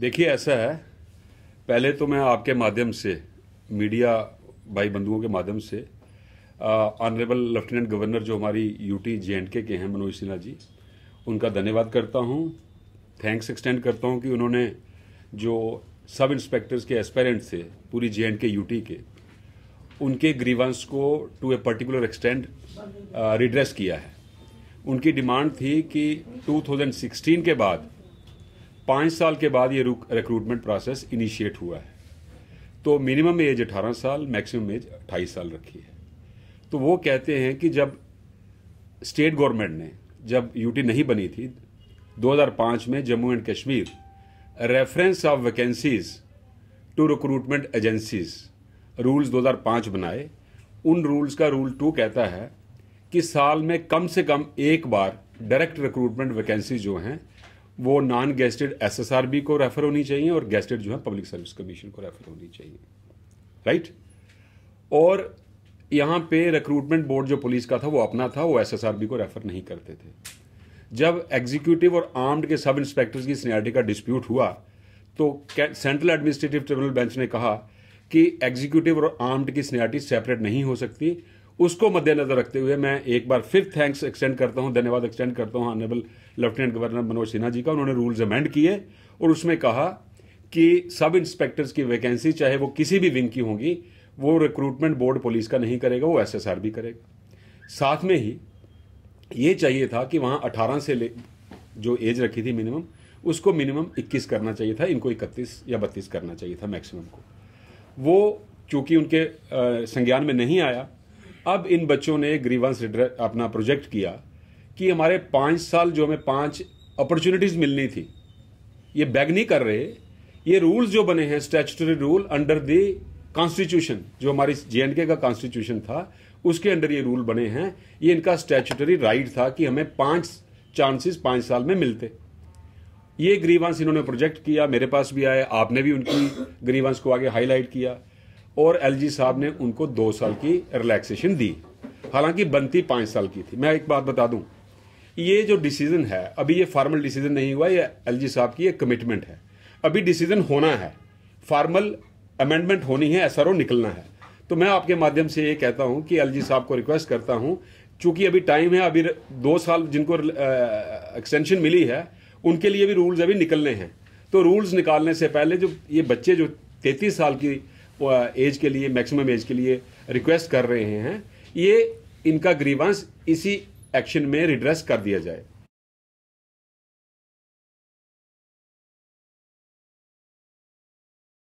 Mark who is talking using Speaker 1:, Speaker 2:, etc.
Speaker 1: देखिए ऐसा है पहले तो मैं आपके माध्यम से मीडिया भाई बंधुओं के माध्यम से ऑनरेबल लेफ्टिनेंट गवर्नर जो हमारी यूटी जेएनके के हैं मनोज सिन्हा जी उनका धन्यवाद करता हूँ थैंक्स एक्सटेंड करता हूँ कि उन्होंने जो सब इंस्पेक्टर्स के एस्पेरेंट थे पूरी जे एंड के यूटी के उनके ग्रीवांस को to a particular extend redress किया है उनकी डिमांड थी कि 2016 के बाद पाँच साल के बाद ये रिक्रूटमेंट प्रोसेस इनिशिएट हुआ है तो मिनिमम एज अठारह साल मैक्सिमम एज अट्ठाईस साल रखी है तो वो कहते हैं कि जब स्टेट गवर्नमेंट ने जब यूटी नहीं बनी थी 2005 में Jammu and Kashmir reference of vacancies to recruitment agencies rules 2005 बनाए उन रूल्स का रूल टू कहता है कि साल में कम से कम एक बार डायरेक्ट रिक्रूटमेंट वैकेंसी जो हैं वो नॉन गेस्टेड एसएसआरबी को रेफर होनी चाहिए और गेस्टेड जो है पब्लिक सर्विस कमीशन को रेफर होनी चाहिए राइट और यहां पे रिक्रूटमेंट बोर्ड जो पुलिस का था वो अपना था वो एसएसआरबी को रेफर नहीं करते थे जब एग्जीक्यूटिव और आर्म्ड के सब इंस्पेक्टर्स की सीनियरिटी का डिस्प्यूट हुआ तो सेंट्रल एडमिनिस्ट्रेटिव ट्रिब्यूनल बेंच ने कहा कि एग्जीक्यूटिव और आर्म्ड की सीनियरिटी सेपरेट नहीं हो सकती उसको मद्देनजर रखते हुए मैं एक बार फिर थैंक्स एक्सटेंड करता हूँ धन्यवाद एक्सटेंड करता हूँ honourable lieutenant governor Manoj Sinha ji का उन्होंने रूल्स अमेंड किए और उसमें कहा कि सब इंस्पेक्टर्स की वैकेंसी चाहे वो किसी भी विंग की होंगी वो रिक्रूटमेंट बोर्ड पुलिस का नहीं करेगा वो एस भी करेगा साथ में ही ये चाहिए था कि वहाँ अठारह से ले जो एज रखी थी मिनिमम उसको मिनिमम 21 करना चाहिए था इनको 31 या 32 करना चाहिए था मैक्सिमम को वो चूंकि उनके संज्ञान में नहीं आया अब इन बच्चों ने ग्रीवंस अपना प्रोजेक्ट किया कि हमारे पाँच साल जो हमें पाँच अपॉर्चुनिटीज़ मिलनी थी ये बैग नहीं कर रहे ये रूल्स जो बने हैं statutory rule under the constitution जो हमारी जे एंड का कॉन्स्टिट्यूशन था उसके अंडर ये रूल बने हैं ये इनका स्टेचुटरी राइट था कि हमें पांच चांसेस पांच साल में मिलते ये ग्रीवांश इन्होंने प्रोजेक्ट किया मेरे पास भी आए आपने भी उनकी ग्रीवांश को आगे हाईलाइट किया और एलजी साहब ने उनको दो साल की रिलैक्सेशन दी हालांकि बनती पांच साल की थी मैं एक बात बता दूं ये जो डिसीजन है अभी ये फॉर्मल डिसीजन नहीं हुआ ये एलजी साहब की एक कमिटमेंट है अभी डिसीजन होना है फॉर्मल अमेंडमेंट होनी है एसआरओ तो निकलना है तो मैं आपके माध्यम से ये कहता हूं कि एलजी साहब को रिक्वेस्ट करता हूँ चूंकि अभी टाइम है अभी दो साल जिनको एक्सटेंशन मिली है उनके लिए भी रूल्स अभी निकलने हैं तो रूल्स निकालने से पहले जो ये बच्चे जो तैतीस साल की एज के लिए मैक्सिमम एज के लिए रिक्वेस्ट कर रहे हैं ये इनका ग्रीवांस इसी एक्शन में रिड्रेस कर दिया जाए